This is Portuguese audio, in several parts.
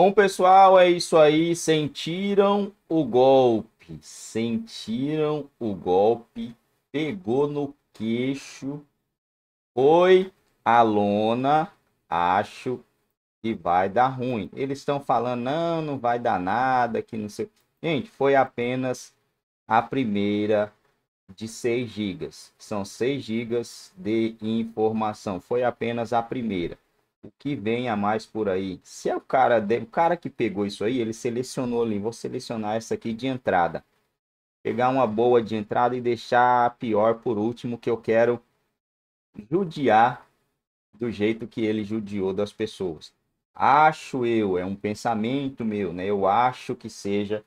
Bom, pessoal, é isso aí. Sentiram o golpe. Sentiram o golpe. Pegou no queixo. Foi a lona. Acho que vai dar ruim. Eles estão falando, não, não vai dar nada, que não sei. Gente, foi apenas a primeira de 6 gigas. São 6 gigas de informação. Foi apenas a primeira o que vem a mais por aí. Se é o cara, o cara que pegou isso aí, ele selecionou ali, vou selecionar essa aqui de entrada. Pegar uma boa de entrada e deixar a pior por último, que eu quero judiar do jeito que ele judiou das pessoas. Acho eu, é um pensamento meu, né? Eu acho que seja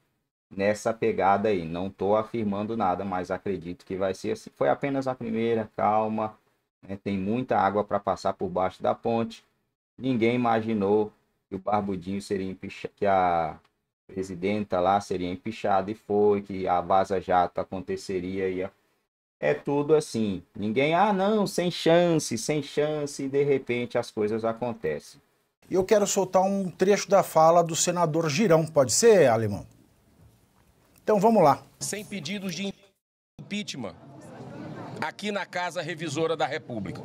nessa pegada aí. Não estou afirmando nada, mas acredito que vai ser assim. Foi apenas a primeira, calma. Né? Tem muita água para passar por baixo da ponte. Ninguém imaginou que o Barbudinho seria empichado, que a presidenta lá seria empichada e foi, que a Vaza Jato aconteceria e a... é tudo assim. Ninguém, ah não, sem chance, sem chance, e de repente as coisas acontecem. E eu quero soltar um trecho da fala do senador Girão, pode ser, Alemão? Então vamos lá. Sem pedidos de impeachment aqui na Casa Revisora da República.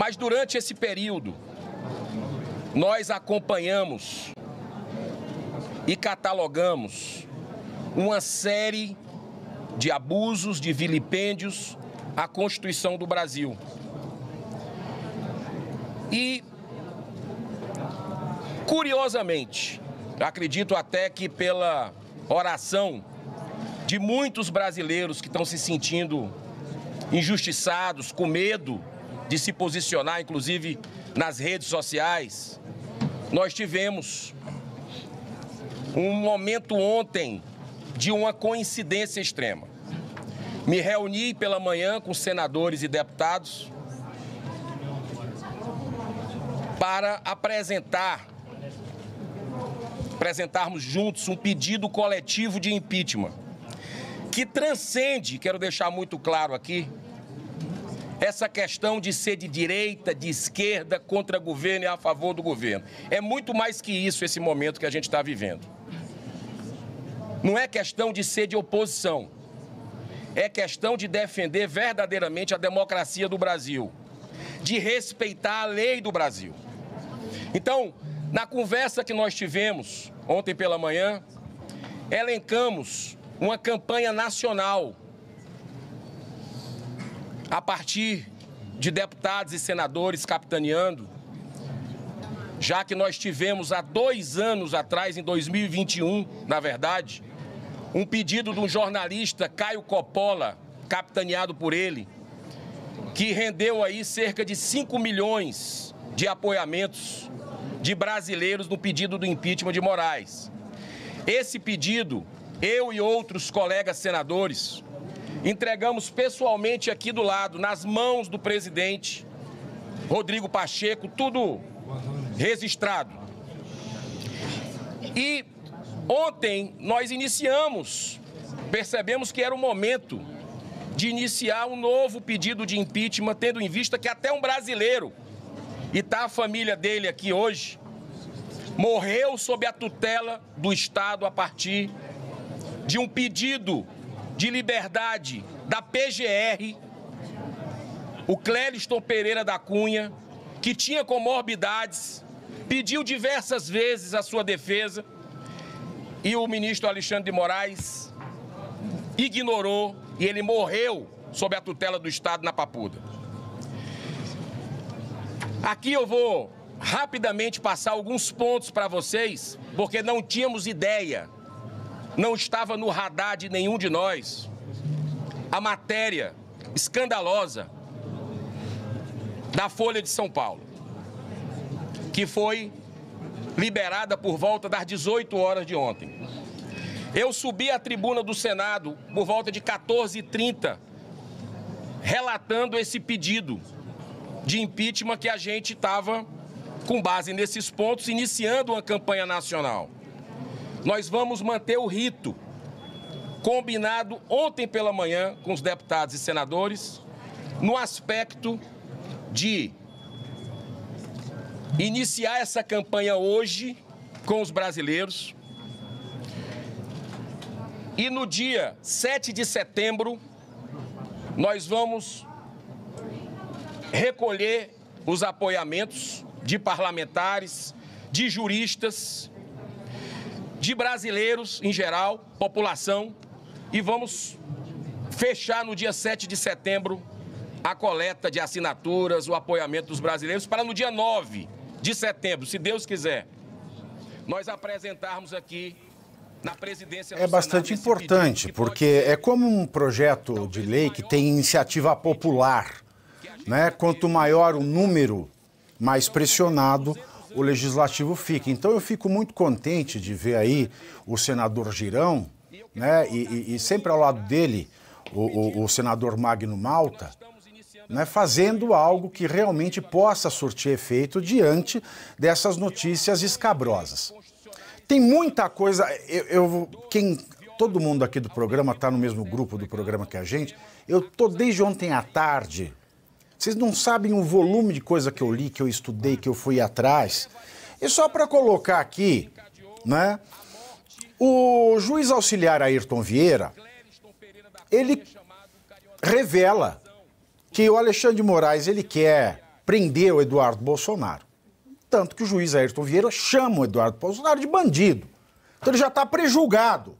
Mas durante esse período, nós acompanhamos e catalogamos uma série de abusos, de vilipêndios à Constituição do Brasil. E, curiosamente, acredito até que pela oração de muitos brasileiros que estão se sentindo injustiçados, com medo de se posicionar, inclusive nas redes sociais. Nós tivemos um momento ontem de uma coincidência extrema. Me reuni pela manhã com senadores e deputados para apresentar apresentarmos juntos um pedido coletivo de impeachment que transcende, quero deixar muito claro aqui, essa questão de ser de direita, de esquerda, contra governo e a favor do governo. É muito mais que isso esse momento que a gente está vivendo. Não é questão de ser de oposição. É questão de defender verdadeiramente a democracia do Brasil, de respeitar a lei do Brasil. Então, na conversa que nós tivemos ontem pela manhã, elencamos uma campanha nacional a partir de deputados e senadores capitaneando, já que nós tivemos há dois anos atrás, em 2021, na verdade, um pedido de um jornalista, Caio Coppola, capitaneado por ele, que rendeu aí cerca de 5 milhões de apoiamentos de brasileiros no pedido do impeachment de Moraes. Esse pedido, eu e outros colegas senadores entregamos pessoalmente aqui do lado, nas mãos do presidente Rodrigo Pacheco, tudo registrado. E ontem nós iniciamos, percebemos que era o momento de iniciar um novo pedido de impeachment, tendo em vista que até um brasileiro, e está a família dele aqui hoje, morreu sob a tutela do Estado a partir de um pedido de Liberdade da PGR, o Clériston Pereira da Cunha, que tinha comorbidades, pediu diversas vezes a sua defesa e o ministro Alexandre de Moraes ignorou e ele morreu sob a tutela do Estado na Papuda. Aqui eu vou rapidamente passar alguns pontos para vocês, porque não tínhamos ideia não estava no radar de nenhum de nós. A matéria escandalosa da Folha de São Paulo, que foi liberada por volta das 18 horas de ontem. Eu subi à tribuna do Senado por volta de 14h30, relatando esse pedido de impeachment que a gente estava, com base nesses pontos, iniciando uma campanha nacional. Nós vamos manter o rito combinado ontem pela manhã com os deputados e senadores no aspecto de iniciar essa campanha hoje com os brasileiros. E no dia 7 de setembro, nós vamos recolher os apoiamentos de parlamentares, de juristas, de brasileiros em geral, população, e vamos fechar no dia 7 de setembro a coleta de assinaturas, o apoiamento dos brasileiros, para no dia 9 de setembro, se Deus quiser, nós apresentarmos aqui na presidência É bastante importante, porque pode... é como um projeto de lei que tem iniciativa popular. Né? Quanto maior o número, mais pressionado o legislativo fica. Então eu fico muito contente de ver aí o senador Girão, né, e, e, e sempre ao lado dele o, o, o senador Magno Malta, né, fazendo algo que realmente possa surtir efeito diante dessas notícias escabrosas. Tem muita coisa. Eu, eu quem todo mundo aqui do programa está no mesmo grupo do programa que a gente. Eu tô desde ontem à tarde vocês não sabem o volume de coisa que eu li, que eu estudei, que eu fui atrás. E só para colocar aqui, né? O juiz auxiliar Ayrton Vieira, ele revela que o Alexandre de Moraes ele quer prender o Eduardo Bolsonaro. Tanto que o juiz Ayrton Vieira chama o Eduardo Bolsonaro de bandido. Então ele já está prejulgado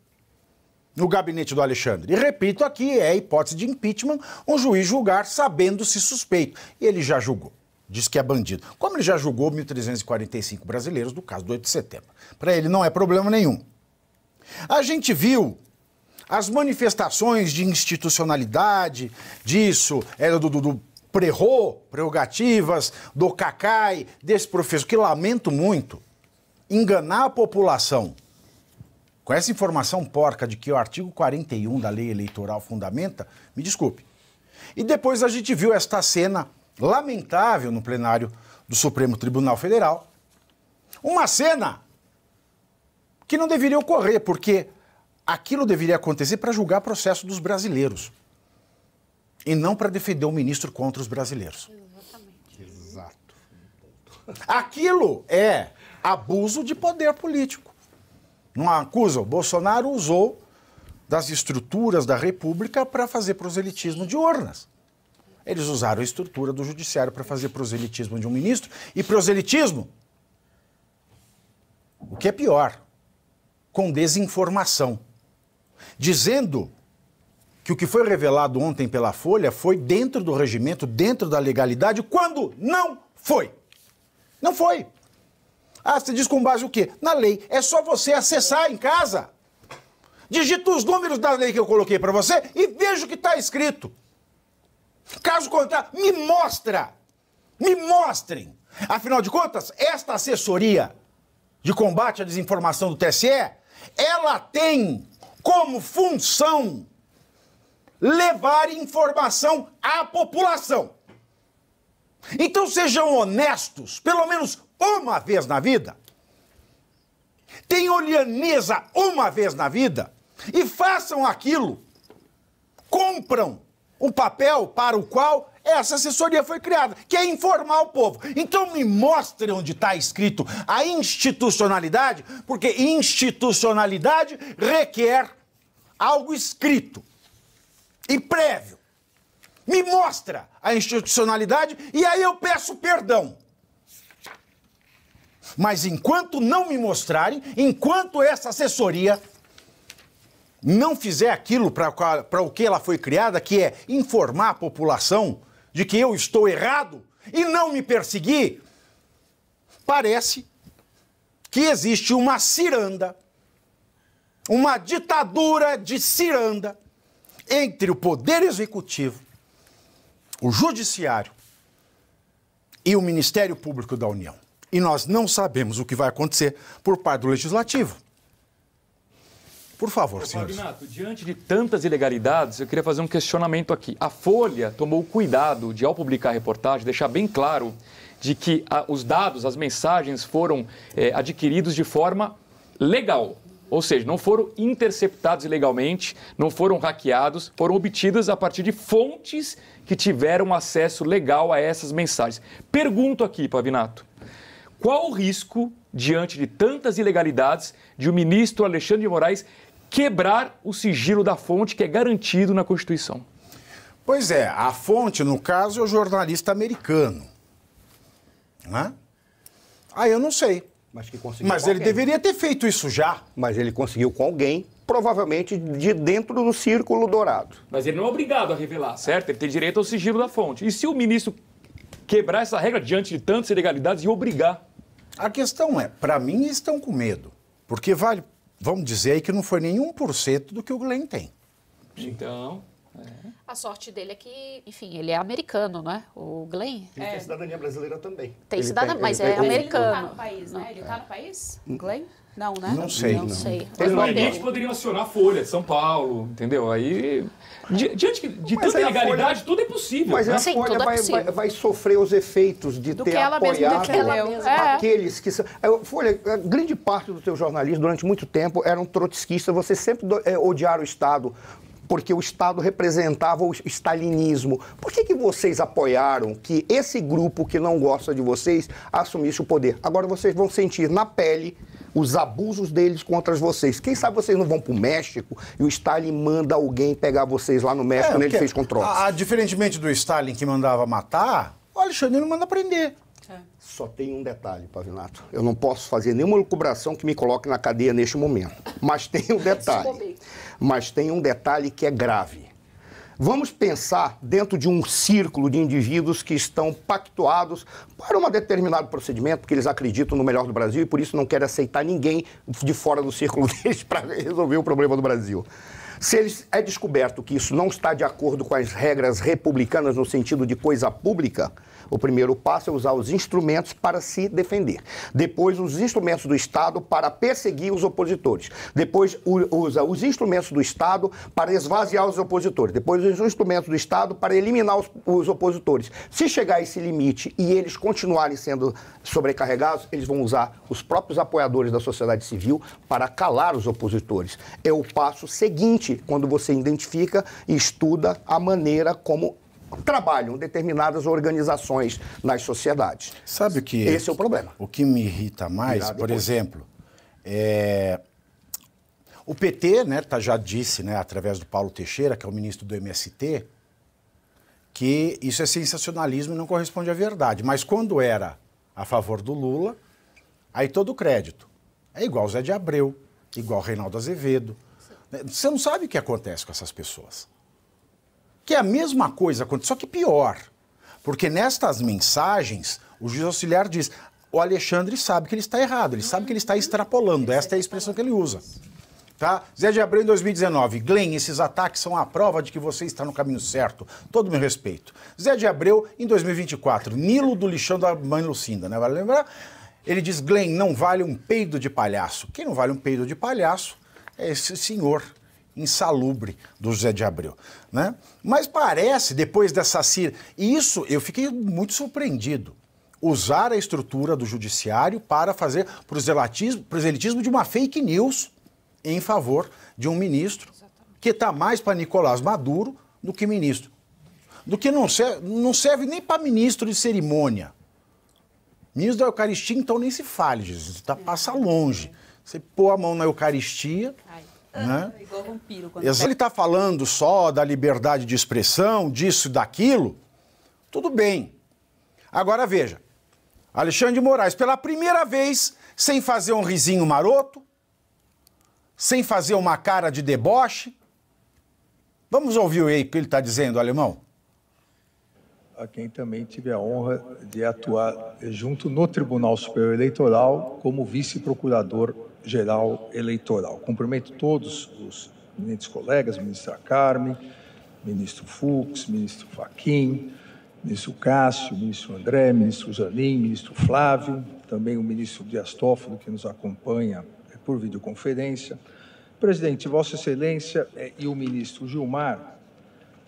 no gabinete do Alexandre. E repito aqui, é a hipótese de impeachment um juiz julgar sabendo-se suspeito. E ele já julgou. Diz que é bandido. Como ele já julgou 1.345 brasileiros do caso do 8 de setembro. Para ele não é problema nenhum. A gente viu as manifestações de institucionalidade disso, era é, do, do, do Prerro, prerrogativas, do Cacai, desse professor, que lamento muito, enganar a população com essa informação porca de que o artigo 41 da lei eleitoral fundamenta, me desculpe. E depois a gente viu esta cena lamentável no plenário do Supremo Tribunal Federal. Uma cena que não deveria ocorrer, porque aquilo deveria acontecer para julgar o processo dos brasileiros e não para defender o ministro contra os brasileiros. Exatamente. Exato. Aquilo é abuso de poder político. Não o Bolsonaro usou das estruturas da República para fazer proselitismo de urnas. Eles usaram a estrutura do judiciário para fazer proselitismo de um ministro e proselitismo, o que é pior, com desinformação, dizendo que o que foi revelado ontem pela Folha foi dentro do regimento, dentro da legalidade, quando não foi. Não foi. Ah, você diz com base o quê? Na lei. É só você acessar em casa. Digita os números da lei que eu coloquei para você e veja o que está escrito. Caso contrário, me mostra. Me mostrem. Afinal de contas, esta assessoria de combate à desinformação do TSE, ela tem como função levar informação à população. Então sejam honestos, pelo menos uma vez na vida. Tem Olianesa uma vez na vida. E façam aquilo. Compram o papel para o qual essa assessoria foi criada, que é informar o povo. Então me mostre onde está escrito a institucionalidade, porque institucionalidade requer algo escrito e prévio. Me mostra a institucionalidade e aí eu peço perdão. Mas enquanto não me mostrarem, enquanto essa assessoria não fizer aquilo para o que ela foi criada, que é informar a população de que eu estou errado e não me perseguir, parece que existe uma ciranda, uma ditadura de ciranda entre o poder executivo, o judiciário e o Ministério Público da União. E nós não sabemos o que vai acontecer por parte do Legislativo. Por favor, senhor. diante de tantas ilegalidades, eu queria fazer um questionamento aqui. A Folha tomou cuidado de, ao publicar a reportagem, deixar bem claro de que a, os dados, as mensagens foram é, adquiridos de forma legal. Ou seja, não foram interceptados ilegalmente, não foram hackeados, foram obtidas a partir de fontes que tiveram acesso legal a essas mensagens. Pergunto aqui, Pavinato. Qual o risco, diante de tantas ilegalidades, de o ministro Alexandre de Moraes quebrar o sigilo da fonte que é garantido na Constituição? Pois é, a fonte, no caso, é o jornalista americano. Né? Ah, eu não sei. Mas, que conseguiu Mas ele deveria ter feito isso já. Mas ele conseguiu com alguém, provavelmente de dentro do círculo dourado. Mas ele não é obrigado a revelar, certo? Ele tem direito ao sigilo da fonte. E se o ministro quebrar essa regra diante de tantas ilegalidades e obrigar a questão é, para mim estão com medo, porque vale, vamos dizer aí que não foi nenhum por cento do que o Glenn tem. Então, a sorte dele é que, enfim, ele é americano, não é? O Glenn. Ele é. tem cidadania brasileira também. Tem cidadania, mas ele é tem, americano. Ele está no país, né? Ele está no país? Hum. Glenn? Não, né? Não sei, não. não. sei. Mas o Elite poderia acionar a Folha de São Paulo, entendeu? Aí, diante de de tanta ilegalidade, tudo é possível. Mas né? a Sim, Folha vai, é vai, vai, sofrer os efeitos de do ter apoiado é. aqueles que são... É, Folha, é, grande parte do teu jornalismo, durante muito tempo, era um trotskista. Você sempre é, odiar o Estado porque o Estado representava o stalinismo. Por que, que vocês apoiaram que esse grupo que não gosta de vocês assumisse o poder? Agora vocês vão sentir na pele os abusos deles contra vocês. Quem sabe vocês não vão para o México e o Stalin manda alguém pegar vocês lá no México, é, quando ele fez controle. A, a, diferentemente do Stalin que mandava matar, o Alexandre não manda prender. É. Só tem um detalhe, Pavinato. Eu não posso fazer nenhuma lucubração que me coloque na cadeia neste momento. Mas tem um detalhe. Mas tem um detalhe que é grave. Vamos pensar dentro de um círculo de indivíduos que estão pactuados para um determinado procedimento, porque eles acreditam no melhor do Brasil e por isso não querem aceitar ninguém de fora do círculo deles para resolver o problema do Brasil. Se eles, é descoberto que isso não está de acordo com as regras republicanas no sentido de coisa pública, o primeiro passo é usar os instrumentos para se defender. Depois, os instrumentos do Estado para perseguir os opositores. Depois, usa os instrumentos do Estado para esvaziar os opositores. Depois, os instrumentos do Estado para eliminar os, os opositores. Se chegar a esse limite e eles continuarem sendo sobrecarregados, eles vão usar os próprios apoiadores da sociedade civil para calar os opositores. É o passo seguinte quando você identifica e estuda a maneira como trabalham determinadas organizações nas sociedades. Sabe o que. Esse é o problema. O que me irrita mais, por depois. exemplo, é. O PT, né, tá, já disse, né, através do Paulo Teixeira, que é o ministro do MST, que isso é sensacionalismo e não corresponde à verdade. Mas quando era a favor do Lula, aí todo o crédito. É igual Zé de Abreu, igual Reinaldo Azevedo. Né, você não sabe o que acontece com essas pessoas que é a mesma coisa, só que pior. Porque nestas mensagens, o juiz auxiliar diz: o Alexandre sabe que ele está errado, ele sabe que ele está extrapolando. Esta é a expressão que ele usa. Tá? Zé de Abreu em 2019. Glenn, esses ataques são a prova de que você está no caminho certo. Todo o meu respeito. Zé de Abreu em 2024. Nilo do lixão da mãe Lucinda, né? Vale lembrar? Ele diz: Glenn, não vale um peido de palhaço. Quem não vale um peido de palhaço é esse senhor insalubre do José de Abreu, né? Mas parece, depois dessa cir... Isso, eu fiquei muito surpreendido. Usar a estrutura do judiciário para fazer proselitismo, proselitismo de uma fake news em favor de um ministro Exatamente. que está mais para Nicolás Maduro do que ministro. Do que não serve, não serve nem para ministro de cerimônia. Ministro da Eucaristia, então, nem se fale, Jesus. Tá, passa longe. Você pôr a mão na Eucaristia... Ai né? Igual vampiro. Quando Ele está falando só da liberdade de expressão, disso e daquilo, tudo bem. Agora veja, Alexandre de Moraes, pela primeira vez, sem fazer um risinho maroto, sem fazer uma cara de deboche. Vamos ouvir o que ele está dizendo, alemão? A quem também tive a honra de atuar junto no Tribunal Superior Eleitoral como vice-procurador Geral Eleitoral. Cumprimento todos os eminentes colegas, ministra Carmen, ministro Fux, ministro Faquim, ministro Cássio, ministro André, ministro Zanin, ministro Flávio, também o ministro Dias Toffoli, que nos acompanha é, por videoconferência. Presidente, Vossa Excelência é, e o ministro Gilmar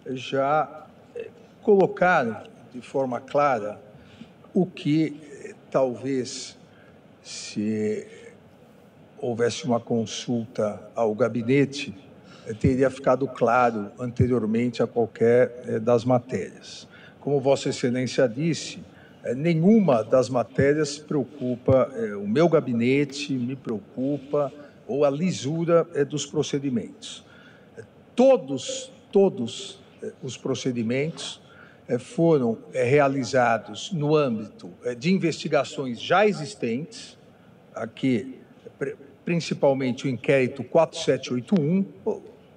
já é, colocaram de forma clara o que talvez se houvesse uma consulta ao gabinete, eh, teria ficado claro anteriormente a qualquer eh, das matérias. Como Vossa Excelência disse, eh, nenhuma das matérias preocupa o meu gabinete, me preocupa, ou a lisura dos procedimentos. Todos, todos os procedimentos foram realizados no âmbito de investigações já existentes, aqui principalmente o inquérito 4781,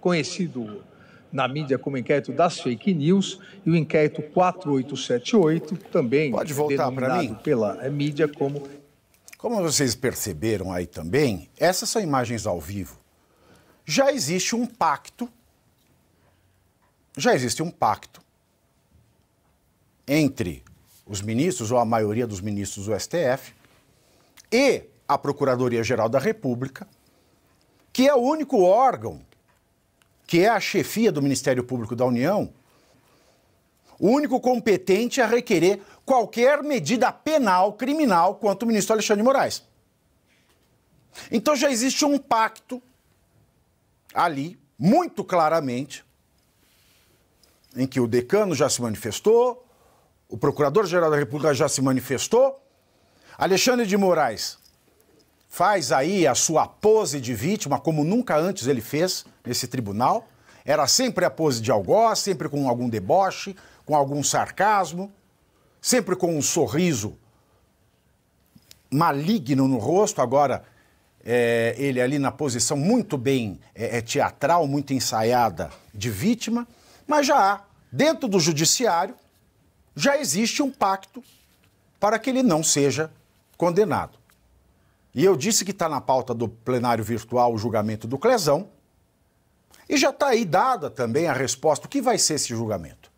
conhecido na mídia como inquérito das fake news, e o inquérito 4878, também Pode voltar denominado pela eh, mídia como. Como vocês perceberam aí também, essas são imagens ao vivo. Já existe um pacto. Já existe um pacto entre os ministros, ou a maioria dos ministros do STF, e a Procuradoria-Geral da República, que é o único órgão que é a chefia do Ministério Público da União, o único competente a requerer qualquer medida penal, criminal, quanto o ministro Alexandre de Moraes. Então já existe um pacto ali, muito claramente, em que o decano já se manifestou, o procurador-geral da República já se manifestou, Alexandre de Moraes faz aí a sua pose de vítima, como nunca antes ele fez nesse tribunal. Era sempre a pose de algoz, sempre com algum deboche, com algum sarcasmo, sempre com um sorriso maligno no rosto. Agora, é, ele ali na posição muito bem é, é teatral, muito ensaiada de vítima. Mas já há, dentro do judiciário, já existe um pacto para que ele não seja condenado. E eu disse que está na pauta do plenário virtual o julgamento do Clezão. E já está aí dada também a resposta: o que vai ser esse julgamento?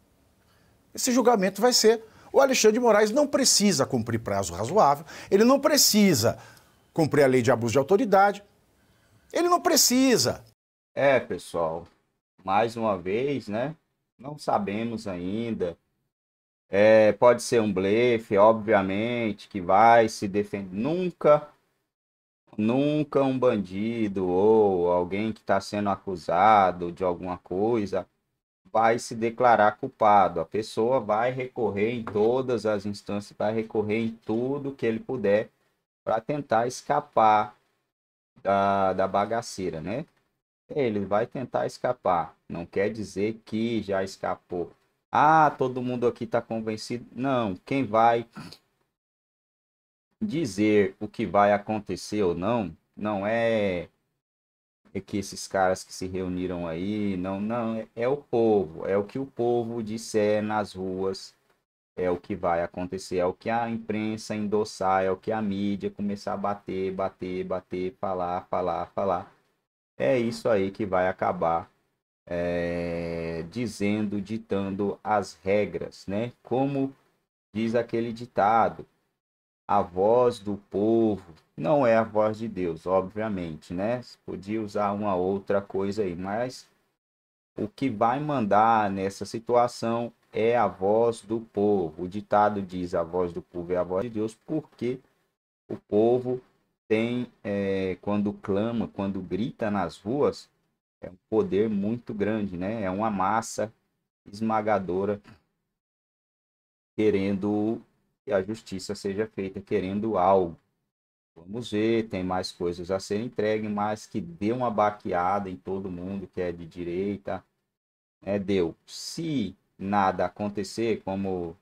Esse julgamento vai ser: o Alexandre de Moraes não precisa cumprir prazo razoável, ele não precisa cumprir a lei de abuso de autoridade, ele não precisa. É, pessoal, mais uma vez, né? Não sabemos ainda. É, pode ser um blefe, obviamente, que vai se defender. Nunca Nunca um bandido ou alguém que está sendo acusado de alguma coisa vai se declarar culpado. A pessoa vai recorrer em todas as instâncias, vai recorrer em tudo que ele puder para tentar escapar da, da bagaceira, né? Ele vai tentar escapar. Não quer dizer que já escapou. Ah, todo mundo aqui está convencido. Não, quem vai dizer o que vai acontecer ou não, não é, é que esses caras que se reuniram aí, não, não, é, é o povo, é o que o povo disser nas ruas, é o que vai acontecer, é o que a imprensa endossar, é o que a mídia começar a bater, bater, bater, falar, falar, falar. É isso aí que vai acabar é, dizendo, ditando as regras, né? Como diz aquele ditado, a voz do povo. Não é a voz de Deus, obviamente, né? Podia usar uma outra coisa aí, mas o que vai mandar nessa situação é a voz do povo. O ditado diz: a voz do povo é a voz de Deus, porque o povo tem, é, quando clama, quando grita nas ruas, é um poder muito grande, né? É uma massa esmagadora querendo que a justiça seja feita querendo algo. Vamos ver, tem mais coisas a serem entregues, mas que dê uma baqueada em todo mundo que é de direita. é Deu. Se nada acontecer, como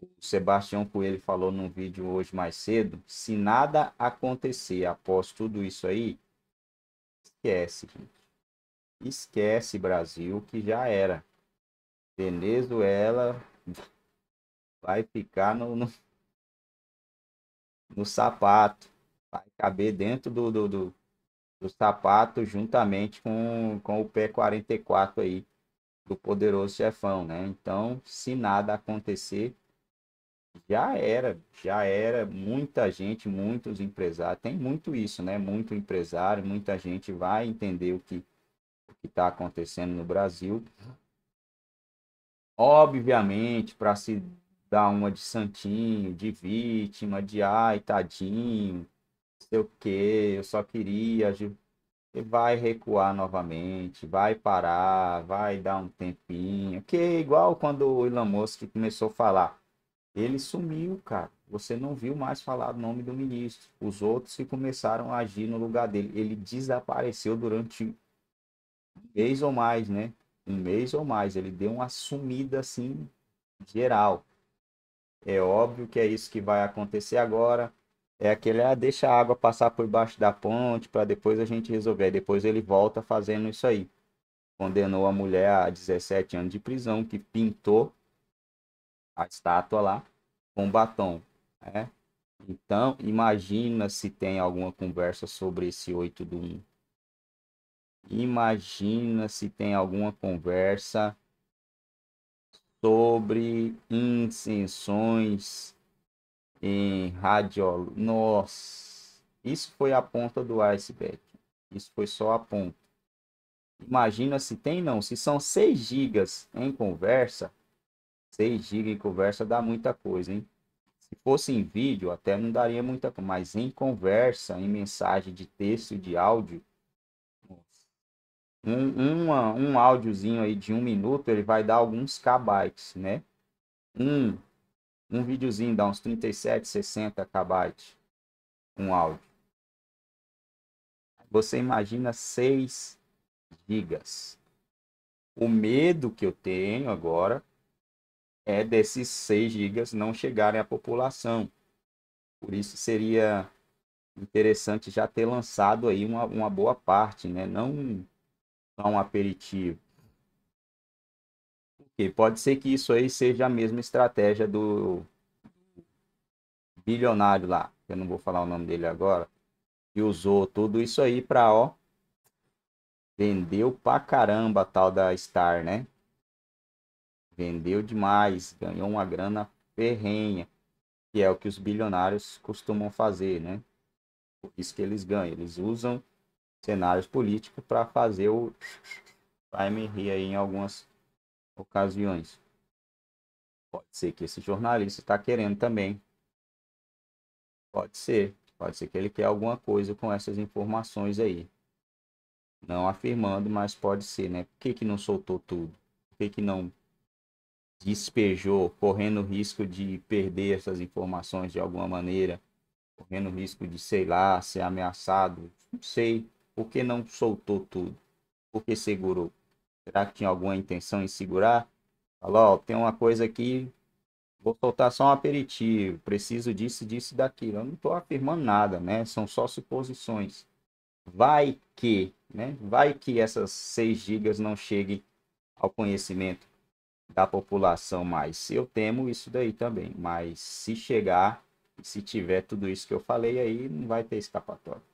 o Sebastião Coelho falou num vídeo hoje mais cedo, se nada acontecer após tudo isso aí, esquece, gente. Esquece, Brasil, que já era. Venezuela vai ficar no, no, no sapato, vai caber dentro do, do, do, do sapato juntamente com, com o pé 44 aí do poderoso chefão, né? Então, se nada acontecer, já era, já era muita gente, muitos empresários, tem muito isso, né? Muito empresário, muita gente vai entender o que o que está acontecendo no Brasil. Obviamente, para se dar uma de santinho, de vítima, de ai, tadinho, sei o quê, eu só queria. Você vai recuar novamente, vai parar, vai dar um tempinho. Que é igual quando o Elon Musk começou a falar. Ele sumiu, cara. Você não viu mais falar o nome do ministro. Os outros que começaram a agir no lugar dele. Ele desapareceu durante um mês ou mais, né? Um mês ou mais. Ele deu uma sumida assim geral. É óbvio que é isso que vai acontecer agora. É aquele, ah, deixa a água passar por baixo da ponte para depois a gente resolver. Aí depois ele volta fazendo isso aí. Condenou a mulher a 17 anos de prisão, que pintou a estátua lá com batom. Né? Então, imagina se tem alguma conversa sobre esse 8 do 1. Imagina se tem alguma conversa sobre incensões em radio. Nossa, isso foi a ponta do iceberg. Isso foi só a ponta. Imagina se tem não, se são 6 gigas em conversa, 6 GB em conversa dá muita coisa, hein? Se fosse em vídeo, até não daria muita coisa, mas em conversa, em mensagem de texto, de áudio, um, uma, um áudiozinho aí de um minuto, ele vai dar alguns KB, né? Um, um videozinho dá uns 37, 60 KB, um áudio. Você imagina 6 gigas. O medo que eu tenho agora é desses 6 gigas não chegarem à população. Por isso seria interessante já ter lançado aí uma, uma boa parte, né? Não dar um aperitivo. Porque pode ser que isso aí seja a mesma estratégia do bilionário lá, eu não vou falar o nome dele agora, que usou tudo isso aí para ó, vendeu pra caramba a tal da Star, né? Vendeu demais, ganhou uma grana ferrenha, que é o que os bilionários costumam fazer, né? Por isso que eles ganham, eles usam cenários políticos para fazer o time rir aí em algumas ocasiões. Pode ser que esse jornalista está querendo também. Pode ser. Pode ser que ele quer alguma coisa com essas informações aí. Não afirmando, mas pode ser, né? Por que, que não soltou tudo? Por que, que não despejou, correndo risco de perder essas informações de alguma maneira? Correndo risco de, sei lá, ser ameaçado? Não sei. Por que não soltou tudo? Por que segurou? Será que tinha alguma intenção em segurar? Falou, ó, tem uma coisa aqui, vou soltar só um aperitivo, preciso disso, disso e daquilo. Eu não estou afirmando nada, né? São só suposições. Vai que, né? Vai que essas 6 gigas não cheguem ao conhecimento da população mais. Eu temo isso daí também, mas se chegar, se tiver tudo isso que eu falei aí, não vai ter escapatória.